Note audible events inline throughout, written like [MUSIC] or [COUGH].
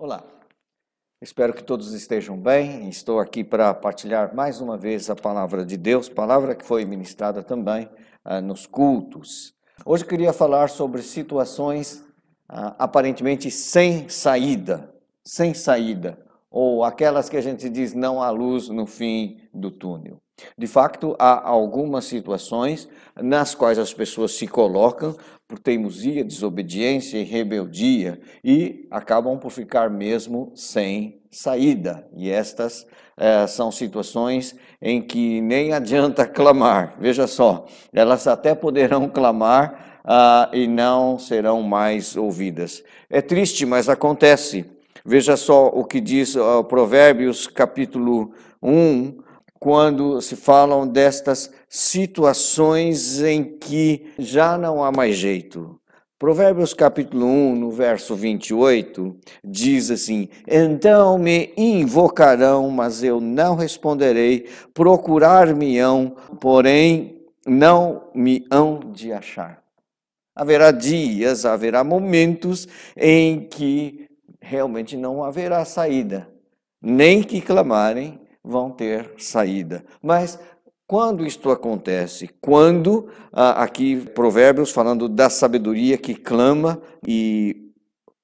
Olá, espero que todos estejam bem. Estou aqui para partilhar mais uma vez a palavra de Deus, palavra que foi ministrada também ah, nos cultos. Hoje queria falar sobre situações ah, aparentemente sem saída, sem saída ou aquelas que a gente diz não há luz no fim do túnel. De facto, há algumas situações nas quais as pessoas se colocam por teimosia, desobediência e rebeldia e acabam por ficar mesmo sem saída. E estas eh, são situações em que nem adianta [LAUGHS] clamar. Veja só, elas até poderão clamar ah, e não serão mais ouvidas. É triste, mas acontece. Veja só o que diz o Provérbios capítulo 1, quando se falam destas situações em que já não há mais jeito. Provérbios capítulo 1, no verso 28, diz assim: Então me invocarão, mas eu não responderei, procurar-me-ão, porém não me hão de achar. Haverá dias, haverá momentos em que realmente não haverá saída. Nem que clamarem vão ter saída. Mas quando isto acontece? Quando, ah, aqui, Provérbios falando da sabedoria que clama e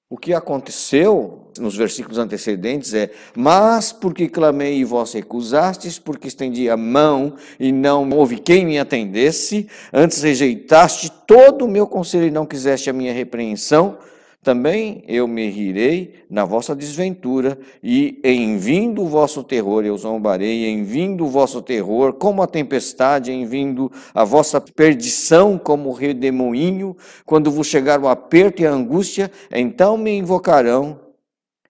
o que aconteceu nos versículos antecedentes é: Mas porque clamei e vós recusastes, porque estendi a mão e não houve quem me atendesse, antes rejeitaste todo o meu conselho e não quiseste a minha repreensão, também eu me rirei na vossa desventura, e em vindo o vosso terror eu zombarei, em vindo o vosso terror como a tempestade, em vindo a vossa perdição como redemoinho, quando vos chegar o aperto e a angústia, então me invocarão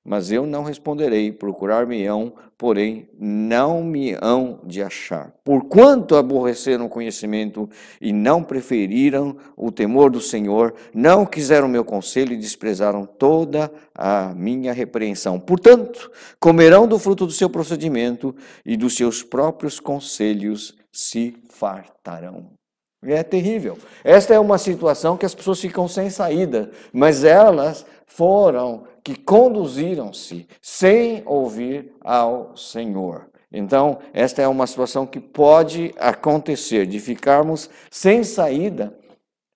mas eu não responderei, procurar-me-ão, porém não me hão de achar. Porquanto aborreceram o conhecimento e não preferiram o temor do Senhor, não quiseram meu conselho e desprezaram toda a minha repreensão. Portanto, comerão do fruto do seu procedimento e dos seus próprios conselhos se fartarão. É terrível. Esta é uma situação que as pessoas ficam sem saída, mas elas foram que conduziram-se sem ouvir ao Senhor. Então, esta é uma situação que pode acontecer, de ficarmos sem saída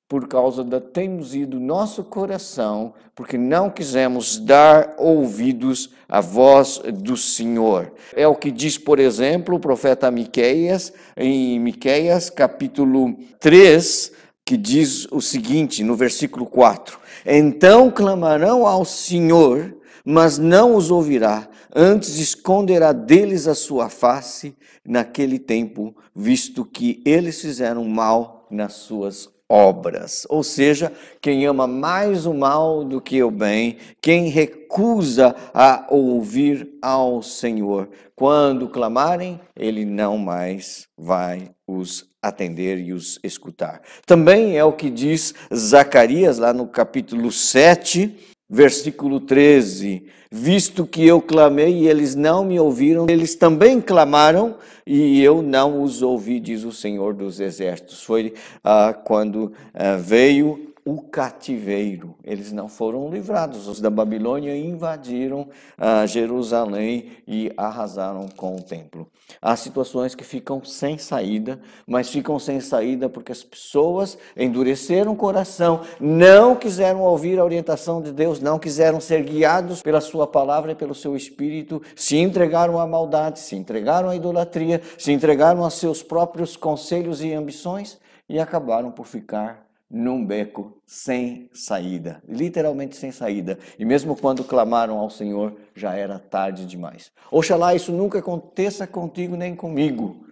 por causa da teimosia do nosso coração, porque não quisemos dar ouvidos à voz do Senhor. É o que diz, por exemplo, o profeta Miqueias, em Miqueias capítulo 3, que diz o seguinte no versículo 4: Então clamarão ao Senhor, mas não os ouvirá, antes esconderá deles a sua face naquele tempo, visto que eles fizeram mal nas suas obras. Ou seja, quem ama mais o mal do que o bem, quem recusa a ouvir ao Senhor, quando clamarem, ele não mais vai os atender e os escutar. Também é o que diz Zacarias, lá no capítulo 7, versículo 13: Visto que eu clamei e eles não me ouviram, eles também clamaram e eu não os ouvi, diz o Senhor dos Exércitos. Foi ah, quando ah, veio o cativeiro. Eles não foram livrados. Os da Babilônia invadiram ah, Jerusalém e arrasaram com o templo. Há situações que ficam sem saída, mas ficam sem saída porque as pessoas endureceram o coração, não quiseram ouvir a orientação de Deus, não quiseram ser guiados pela sua palavra e pelo seu espírito, se entregaram à maldade, se entregaram à idolatria, se entregaram a seus próprios conselhos e ambições e acabaram por ficar num beco sem saída, literalmente sem saída. E mesmo quando clamaram ao Senhor, já era tarde demais. Oxalá isso nunca aconteça contigo nem comigo.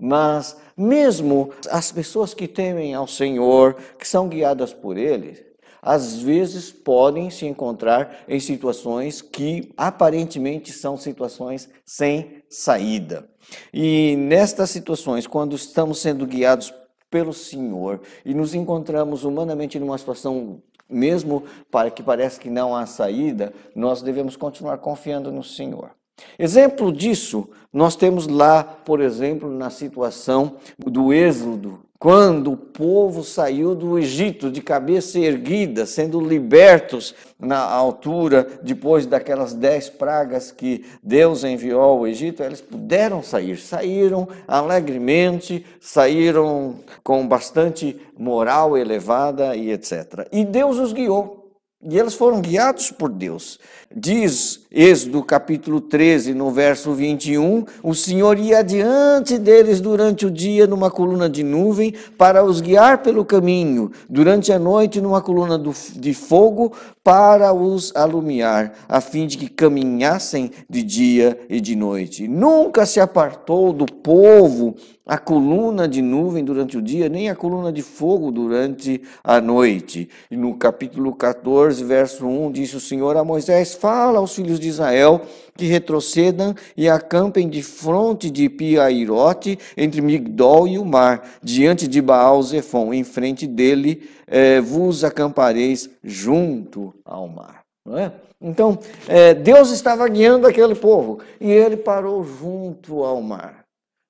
Mas mesmo as pessoas que temem ao Senhor, que são guiadas por ele, às vezes podem se encontrar em situações que aparentemente são situações sem saída. E nestas situações, quando estamos sendo guiados pelo Senhor e nos encontramos humanamente numa situação mesmo para que parece que não há saída, nós devemos continuar confiando no Senhor. Exemplo disso, nós temos lá, por exemplo, na situação do Êxodo quando o povo saiu do Egito de cabeça erguida, sendo libertos na altura, depois daquelas dez pragas que Deus enviou ao Egito, eles puderam sair. Saíram alegremente, saíram com bastante moral elevada e etc. E Deus os guiou. E eles foram guiados por Deus. Diz Êxodo capítulo 13, no verso 21, o Senhor ia diante deles durante o dia numa coluna de nuvem para os guiar pelo caminho, durante a noite numa coluna do, de fogo para os alumiar, a fim de que caminhassem de dia e de noite. Nunca se apartou do povo a coluna de nuvem durante o dia, nem a coluna de fogo durante a noite. E no capítulo 14, verso 1, disse o Senhor a Moisés: Fala aos filhos de Israel que retrocedam e acampem de fronte de Piairote, entre Migdol e o mar, diante de Baal Zefon. Em frente dele eh, vos acampareis junto ao mar. É? Então, eh, Deus estava guiando aquele povo e ele parou junto ao mar.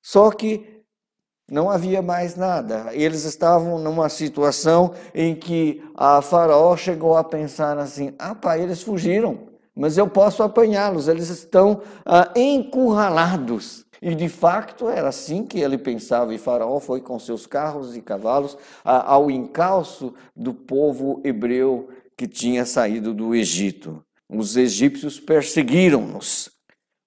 Só que não havia mais nada. Eles estavam numa situação em que a faraó chegou a pensar assim: ah, pá, eles fugiram, mas eu posso apanhá-los, eles estão ah, encurralados. E de facto era assim que ele pensava, e Faraó foi com seus carros e cavalos ah, ao encalço do povo hebreu que tinha saído do Egito. Os egípcios perseguiram-nos,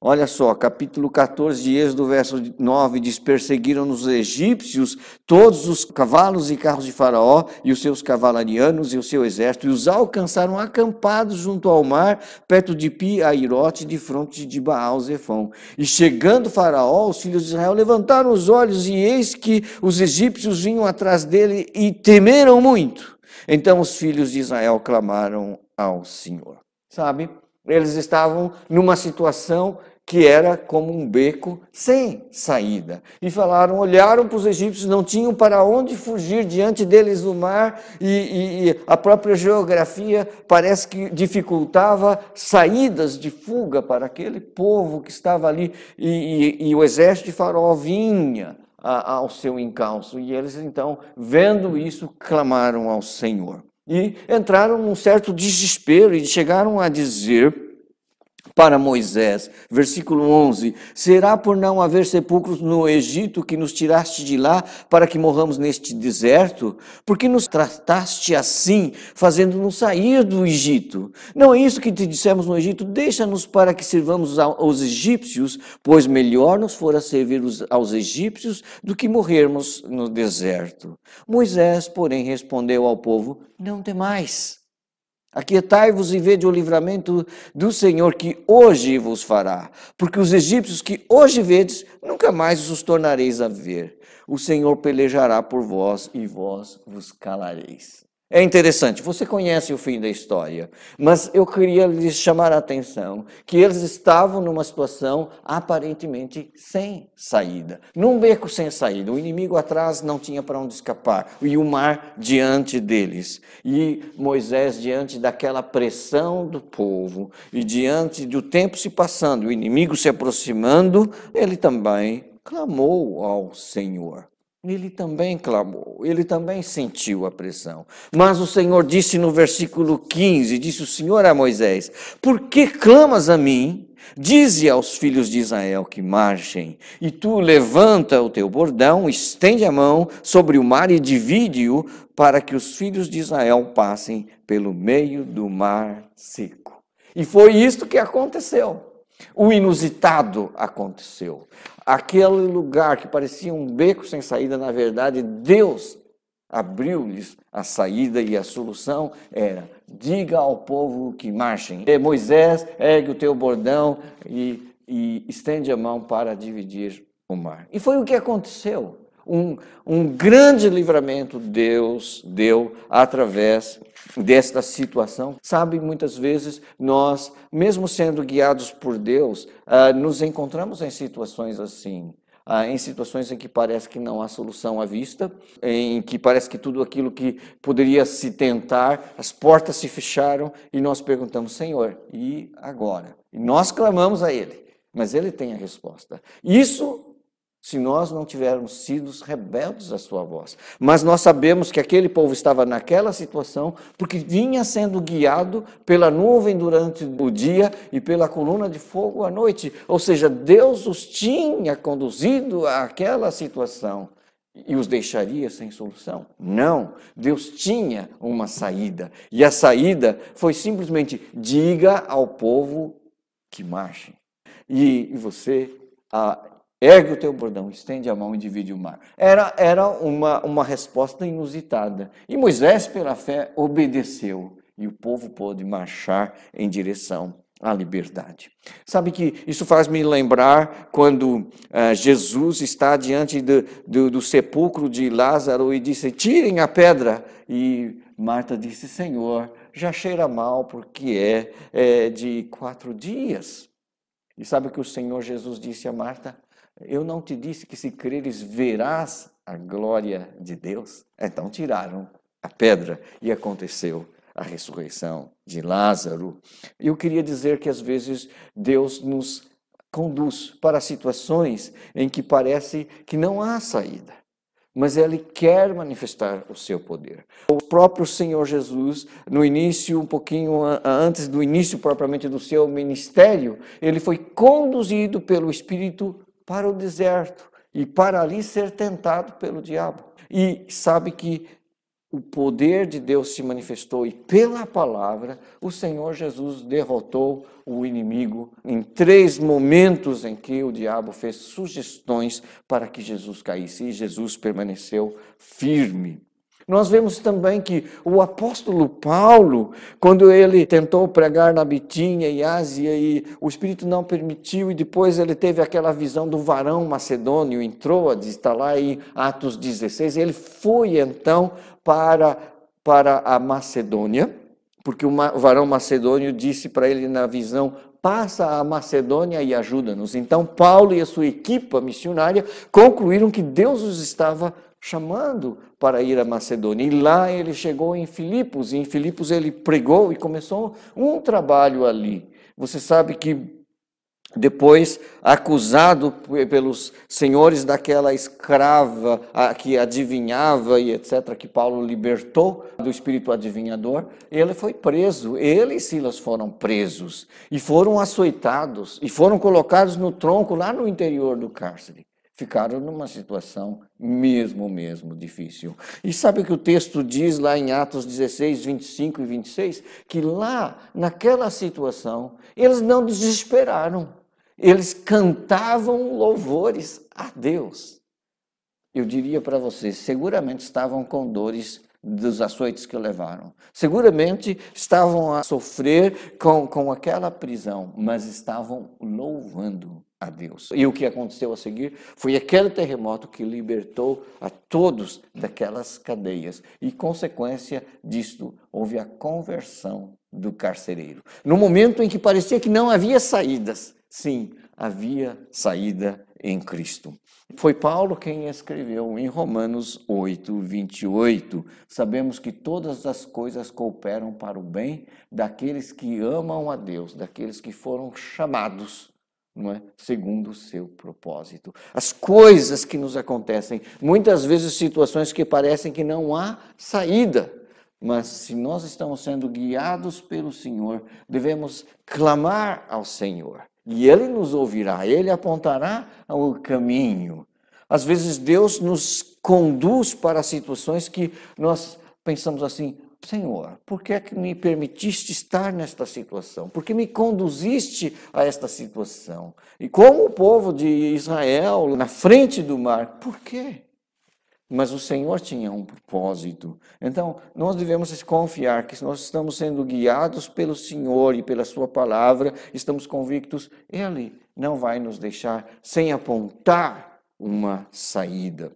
Olha só, capítulo 14 de Êxodo, verso 9, diz: Perseguiram os egípcios todos os cavalos e carros de Faraó, e os seus cavalarianos e o seu exército, e os alcançaram acampados junto ao mar, perto de Pi, Airote, de fronte de Baal, Zefão. E chegando Faraó, os filhos de Israel levantaram os olhos, e eis que os egípcios vinham atrás dele e temeram muito. Então os filhos de Israel clamaram ao Senhor. Sabe? Eles estavam numa situação que era como um beco sem saída. E falaram, olharam para os egípcios, não tinham para onde fugir diante deles o mar, e, e, e a própria geografia parece que dificultava saídas de fuga para aquele povo que estava ali, e, e o exército de Faraó vinha a, ao seu encalço. E eles então, vendo isso, clamaram ao Senhor. E entraram num certo desespero e chegaram a dizer para Moisés. Versículo 11: Será por não haver sepulcros no Egito que nos tiraste de lá para que morramos neste deserto? Porque nos trataste assim, fazendo-nos sair do Egito? Não é isso que te dissemos no Egito? Deixa-nos para que sirvamos aos egípcios, pois melhor nos fora servir aos egípcios do que morrermos no deserto. Moisés, porém, respondeu ao povo: Não temais. Aquietai-vos e vede o livramento do Senhor que hoje vos fará, porque os egípcios que hoje vedes, nunca mais os tornareis a ver. O Senhor pelejará por vós e vós vos calareis. É interessante, você conhece o fim da história, mas eu queria lhes chamar a atenção que eles estavam numa situação aparentemente sem saída, num beco sem saída. O inimigo atrás não tinha para onde escapar e o mar diante deles. E Moisés, diante daquela pressão do povo e diante do tempo se passando, o inimigo se aproximando, ele também clamou ao Senhor. Ele também clamou, ele também sentiu a pressão. Mas o Senhor disse no versículo 15: Disse o Senhor a Moisés: Por que clamas a mim? Dize aos filhos de Israel que marchem, e tu levanta o teu bordão, estende a mão sobre o mar e divide-o, para que os filhos de Israel passem pelo meio do mar seco. E foi isto que aconteceu. O inusitado aconteceu. Aquele lugar que parecia um beco sem saída, na verdade, Deus abriu-lhes a saída e a solução era: diga ao povo que marchem. E Moisés, ergue o teu bordão e, e estende a mão para dividir o mar. E foi o que aconteceu um, um grande livramento Deus deu através desta situação. Sabe, muitas vezes nós, mesmo sendo guiados por Deus, uh, nos encontramos em situações assim. Ah, em situações em que parece que não há solução à vista, em que parece que tudo aquilo que poderia se tentar, as portas se fecharam e nós perguntamos, Senhor, e agora? E nós clamamos a Ele, mas Ele tem a resposta. Isso se nós não tivermos sido rebeldes à sua voz. Mas nós sabemos que aquele povo estava naquela situação porque vinha sendo guiado pela nuvem durante o dia e pela coluna de fogo à noite. Ou seja, Deus os tinha conduzido àquela situação e os deixaria sem solução. Não, Deus tinha uma saída. E a saída foi simplesmente diga ao povo que marche. E você a Ergue o teu bordão, estende a mão e divide o mar. Era, era uma, uma resposta inusitada. E Moisés, pela fé, obedeceu. E o povo pôde marchar em direção à liberdade. Sabe que isso faz me lembrar quando eh, Jesus está diante do, do, do sepulcro de Lázaro e disse: Tirem a pedra. E Marta disse: Senhor, já cheira mal porque é, é de quatro dias. E sabe o que o Senhor Jesus disse a Marta? Eu não te disse que se creres verás a glória de Deus? Então tiraram a pedra e aconteceu a ressurreição de Lázaro. Eu queria dizer que às vezes Deus nos conduz para situações em que parece que não há saída, mas ele quer manifestar o seu poder. O próprio Senhor Jesus, no início, um pouquinho antes do início propriamente do seu ministério, ele foi conduzido pelo Espírito para o deserto e para ali ser tentado pelo diabo. E sabe que o poder de Deus se manifestou e pela palavra o Senhor Jesus derrotou o inimigo em três momentos em que o diabo fez sugestões para que Jesus caísse e Jesus permaneceu firme. Nós vemos também que o apóstolo Paulo, quando ele tentou pregar na Bitínia e Ásia e o Espírito não permitiu, e depois ele teve aquela visão do varão macedônio em Troades, está lá em Atos 16, ele foi então para, para a Macedônia, porque o varão macedônio disse para ele na visão: passa a Macedônia e ajuda-nos. Então, Paulo e a sua equipa missionária concluíram que Deus os estava chamando para ir a Macedônia. E lá ele chegou em Filipos, e em Filipos ele pregou e começou um trabalho ali. Você sabe que depois acusado pelos senhores daquela escrava que adivinhava e etc, que Paulo libertou do espírito adivinhador, ele foi preso. Ele e Silas foram presos e foram açoitados e foram colocados no tronco lá no interior do cárcere ficaram numa situação mesmo, mesmo difícil. E sabe o que o texto diz lá em Atos 16, 25 e 26? Que lá, naquela situação, eles não desesperaram, eles cantavam louvores a Deus. Eu diria para vocês, seguramente estavam com dores dos açoites que levaram. Seguramente estavam a sofrer com, com aquela prisão, mas estavam louvando a Deus. E o que aconteceu a seguir foi aquele terremoto que libertou a todos daquelas cadeias. E consequência disto, houve a conversão do carcereiro. No momento em que parecia que não havia saídas, sim, havia saída em Cristo. Foi Paulo quem escreveu em Romanos 8, 28. Sabemos que todas as coisas cooperam para o bem daqueles que amam a Deus, daqueles que foram chamados não é? segundo o seu propósito. As coisas que nos acontecem, muitas vezes situações que parecem que não há saída, mas se nós estamos sendo guiados pelo Senhor, devemos clamar ao Senhor e Ele nos ouvirá, Ele apontará o caminho. Às vezes Deus nos conduz para situações que nós pensamos assim: Senhor, por que é que me permitiste estar nesta situação? Por que me conduziste a esta situação? E como o povo de Israel na frente do mar, por quê? Mas o Senhor tinha um propósito. Então, nós devemos confiar que nós estamos sendo guiados pelo Senhor e pela Sua palavra, estamos convictos, Ele não vai nos deixar sem apontar uma saída.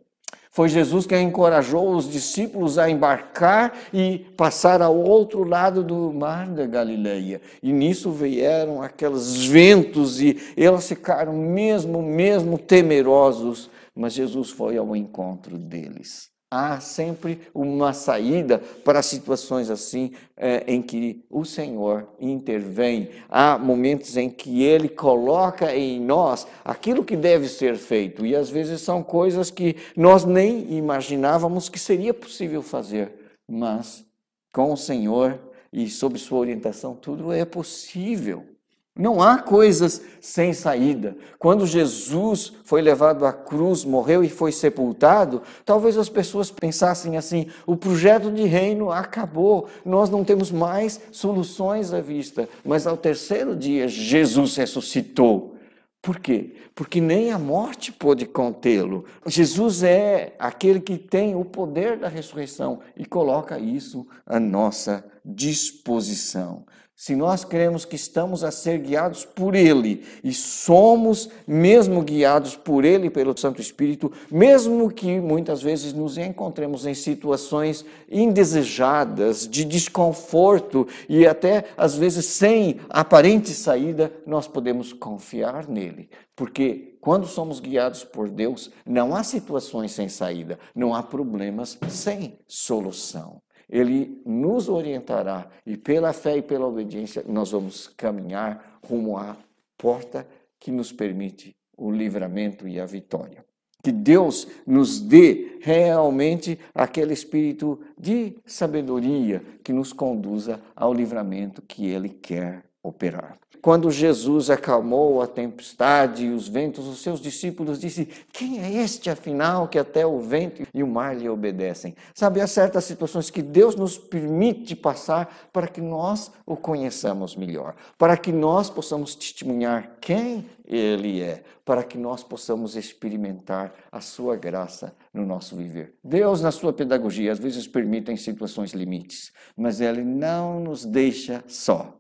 Foi Jesus quem encorajou os discípulos a embarcar e passar ao outro lado do mar da Galileia. E nisso vieram aqueles ventos e eles ficaram mesmo, mesmo temerosos. Mas Jesus foi ao encontro deles há sempre uma saída para situações assim é, em que o Senhor intervém. Há momentos em que Ele coloca em nós aquilo que deve ser feito, e às vezes são coisas que nós nem imaginávamos que seria possível fazer, mas com o Senhor e sob Sua orientação, tudo é possível. Não há coisas sem saída. Quando Jesus foi levado à cruz, morreu e foi sepultado, talvez as pessoas pensassem assim: o projeto de reino acabou, nós não temos mais soluções à vista. Mas ao terceiro dia, Jesus ressuscitou. Por quê? Porque nem a morte pôde contê-lo. Jesus é aquele que tem o poder da ressurreição e coloca isso à nossa disposição. Se nós cremos que estamos a ser guiados por Ele e somos mesmo guiados por Ele, pelo Santo Espírito, mesmo que muitas vezes nos encontremos em situações indesejadas, de desconforto e até às vezes sem aparente saída, nós podemos confiar nele, porque quando somos guiados por Deus, não há situações sem saída, não há problemas sem solução. Ele nos orientará e pela fé e pela obediência nós vamos caminhar rumo à porta que nos permite o livramento e a vitória. Que Deus nos dê realmente aquele espírito de sabedoria que nos conduza ao livramento que Ele quer operar. Quando Jesus acalmou a tempestade e os ventos, os seus discípulos disseram: Quem é este, afinal, que até o vento e o mar lhe obedecem? Sabe, há certas situações que Deus nos permite passar para que nós o conheçamos melhor, para que nós possamos testemunhar quem Ele é, para que nós possamos experimentar a Sua graça no nosso viver. Deus, na sua pedagogia, às vezes permite em situações limites, mas Ele não nos deixa só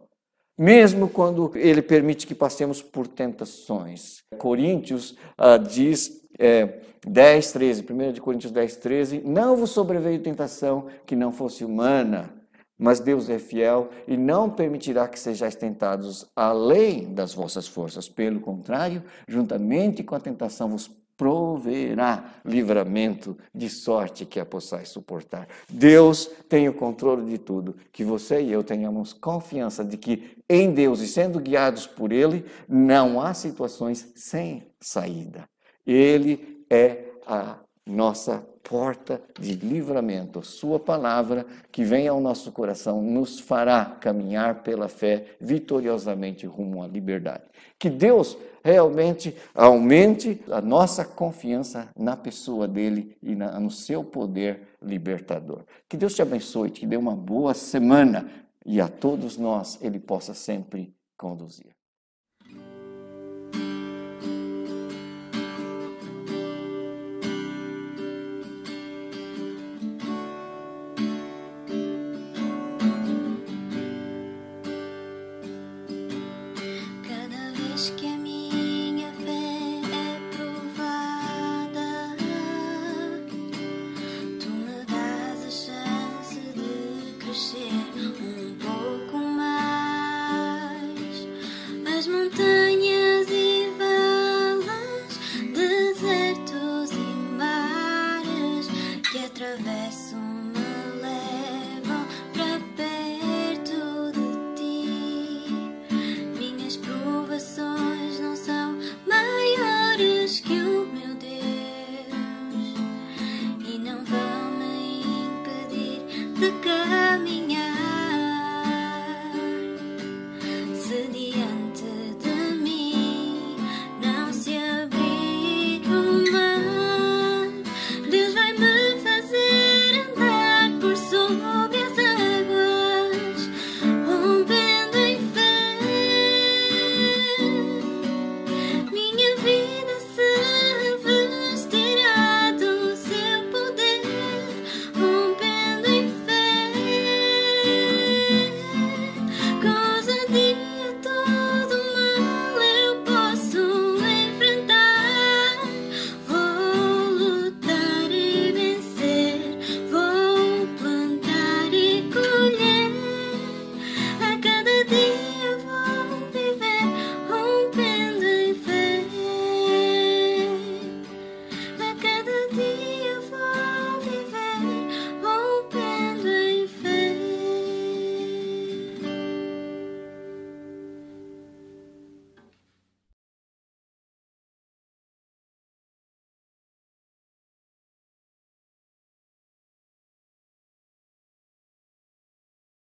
mesmo quando ele permite que passemos por tentações. Coríntios ah, diz é, 10, 13, 1 de Coríntios 10, 13, não vos sobreveio tentação que não fosse humana, mas Deus é fiel e não permitirá que sejais tentados além das vossas forças. Pelo contrário, juntamente com a tentação vos proverá livramento de sorte que a possais suportar. Deus tem o controle de tudo, que você e eu tenhamos confiança de que em Deus e sendo guiados por Ele, não há situações sem saída. Ele é a nossa porta de livramento. Sua palavra que vem ao nosso coração nos fará caminhar pela fé vitoriosamente rumo à liberdade. Que Deus realmente aumente a nossa confiança na pessoa dele e na, no seu poder libertador. Que Deus te abençoe, te dê uma boa semana e a todos nós ele possa sempre conduzir.